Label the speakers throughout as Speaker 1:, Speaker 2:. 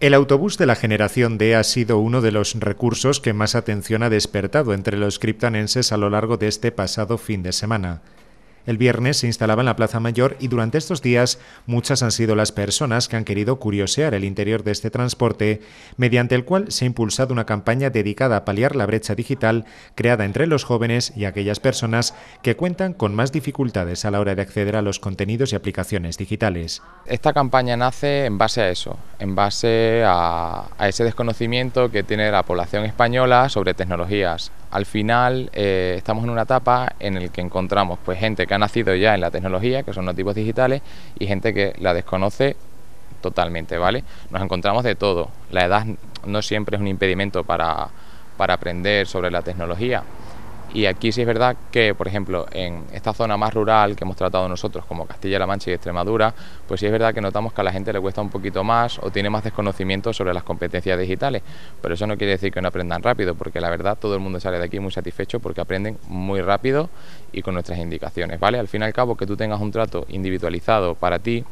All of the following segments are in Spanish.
Speaker 1: El autobús de la generación D ha sido uno de los recursos que más atención ha despertado entre los criptanenses a lo largo de este pasado fin de semana. El viernes se instalaba en la Plaza Mayor y durante estos días muchas han sido las personas que han querido curiosear el interior de este transporte, mediante el cual se ha impulsado una campaña dedicada a paliar la brecha digital creada entre los jóvenes y aquellas personas que cuentan con más dificultades a la hora de acceder
Speaker 2: a los contenidos y aplicaciones digitales. Esta campaña nace en base a eso, en base a, ese desconocimiento que tiene la población española sobre tecnologías al final eh, estamos en una etapa en la que encontramos pues, gente que ha nacido ya en la tecnología, que son nativos digitales, y gente que la desconoce totalmente, ¿vale? Nos encontramos de todo. La edad no siempre es un impedimento para, para aprender sobre la tecnología. Y aquí sí es verdad que, por ejemplo, en esta zona más rural que hemos tratado nosotros, como Castilla-La Mancha y Extremadura, pues sí es verdad que notamos que a la gente le cuesta un poquito más o tiene más desconocimiento sobre las competencias digitales. Pero eso no quiere decir que no aprendan rápido, porque la verdad todo el mundo sale de aquí muy satisfecho porque aprenden muy rápido y con nuestras indicaciones, ¿vale? Al fin y al cabo, que tú tengas un trato individualizado para ti,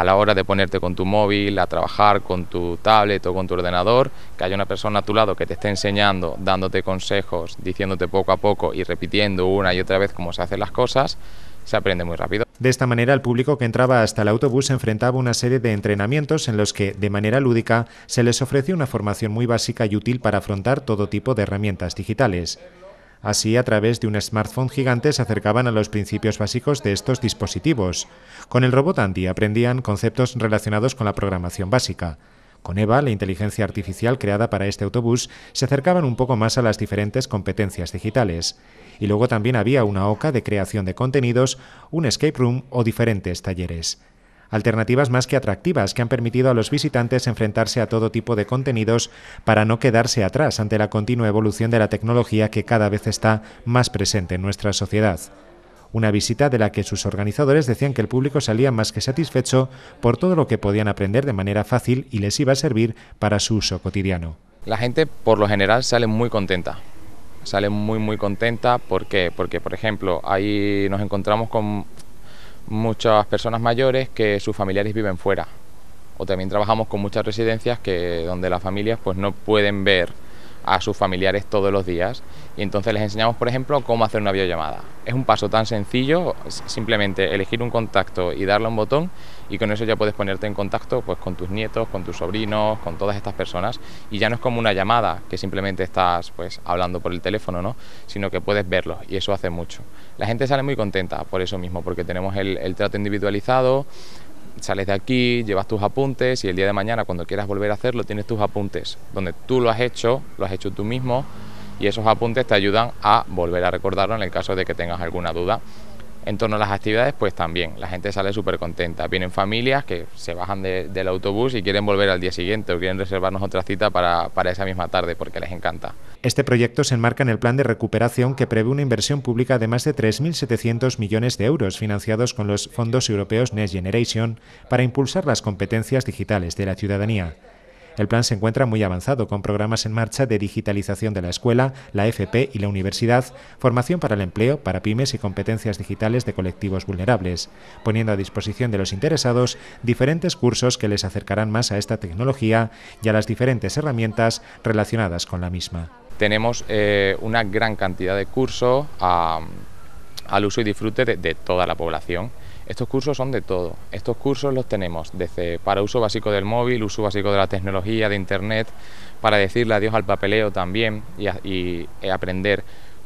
Speaker 2: a la hora de ponerte con tu móvil, a trabajar con tu tablet o con tu ordenador, que haya una persona a tu lado que te esté enseñando, dándote consejos, diciéndote poco a poco y repitiendo una y otra vez cómo se hacen las cosas, se aprende muy rápido.
Speaker 1: De esta manera, el público que entraba hasta el autobús enfrentaba una serie de entrenamientos en los que, de manera lúdica, se les ofrecía una formación muy básica y útil para afrontar todo tipo de herramientas digitales. Así, a través de un smartphone gigante se acercaban a los principios básicos de estos dispositivos. Con el robot Andy aprendían conceptos relacionados con la programación básica. Con Eva, la inteligencia artificial creada para este autobús, se acercaban un poco más a las diferentes competencias digitales. Y luego también había una oca de creación de contenidos, un escape room o diferentes talleres alternativas más que atractivas que han permitido a los visitantes enfrentarse a todo tipo de contenidos para no quedarse atrás ante la continua evolución de la tecnología que cada vez está más presente en nuestra sociedad. Una visita de la que sus organizadores decían que el público salía más que satisfecho por todo lo que podían aprender de manera fácil y les iba a servir para su uso cotidiano.
Speaker 2: La gente por lo general sale muy contenta, sale muy muy contenta. ¿Por qué? Porque, por ejemplo, ahí nos encontramos con muchas personas mayores que sus familiares viven fuera. O también trabajamos con muchas residencias que donde las familias pues no pueden ver a sus familiares todos los días. Y entonces les enseñamos, por ejemplo, cómo hacer una videollamada. Es un paso tan sencillo, simplemente elegir un contacto y darle a un botón y con eso ya puedes ponerte en contacto pues, con tus nietos, con tus sobrinos, con todas estas personas. Y ya no es como una llamada que simplemente estás pues, hablando por el teléfono, ¿no? sino que puedes verlos y eso hace mucho. La gente sale muy contenta por eso mismo, porque tenemos el, el trato individualizado, sales de aquí, llevas tus apuntes y el día de mañana cuando quieras volver a hacerlo tienes tus apuntes, donde tú lo has hecho, lo has hecho tú mismo y esos apuntes te ayudan a volver a recordarlo en el caso de que tengas alguna duda. En torno a las actividades, pues también, la gente sale súper contenta. Vienen familias que se bajan del autobús y quieren volver al día siguiente o quieren reservarnos otra cita para, para esa misma tarde porque les encanta.
Speaker 1: Este proyecto se enmarca en el plan de recuperación que prevé una inversión pública de más de 3.700 millones de euros financiados con los fondos europeos Next Generation para impulsar las competencias digitales de la ciudadanía. El plan se encuentra muy avanzado, con programas en marcha de digitalización de la escuela, la FP y la universidad, formación para el empleo, para pymes y competencias digitales de colectivos vulnerables, poniendo a disposición de los interesados diferentes cursos que les acercarán más a esta tecnología y a las diferentes herramientas relacionadas con la misma.
Speaker 2: Tenemos eh, una gran cantidad de cursos al uso y disfrute de toda la población. Estos cursos son de todo. Estos cursos los tenemos desde para uso básico del móvil, uso básico de la tecnología, de Internet, para decirle adiós al papeleo también y, eh, aprender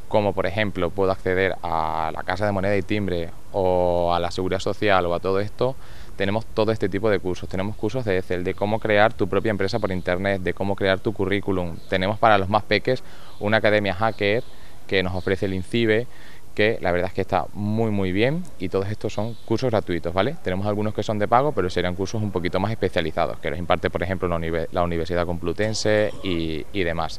Speaker 2: cómo, por ejemplo, puedo acceder a la Casa de Moneda y Timbre o a la Seguridad Social o a todo esto tenemos todo este tipo de cursos. Tenemos cursos de Excel, de cómo crear tu propia empresa por internet, de cómo crear tu currículum. Tenemos para los más peques una academia hacker que nos ofrece el INCIBE, que la verdad es que está muy muy bien y todos estos son cursos gratuitos, ¿vale? Tenemos algunos que son de pago, pero serían cursos un poquito más especializados, que los imparte por ejemplo la, Universidad Complutense y, demás.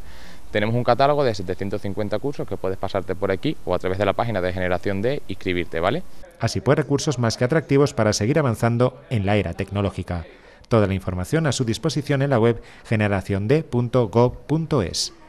Speaker 2: Tenemos un catálogo de 750 cursos que puedes pasarte por aquí o a través de la página de Generación D inscribirte, ¿vale?
Speaker 1: Así pues, recursos más que atractivos para seguir avanzando en la era tecnológica. Toda la información a su disposición en la web generaciond.gov.es.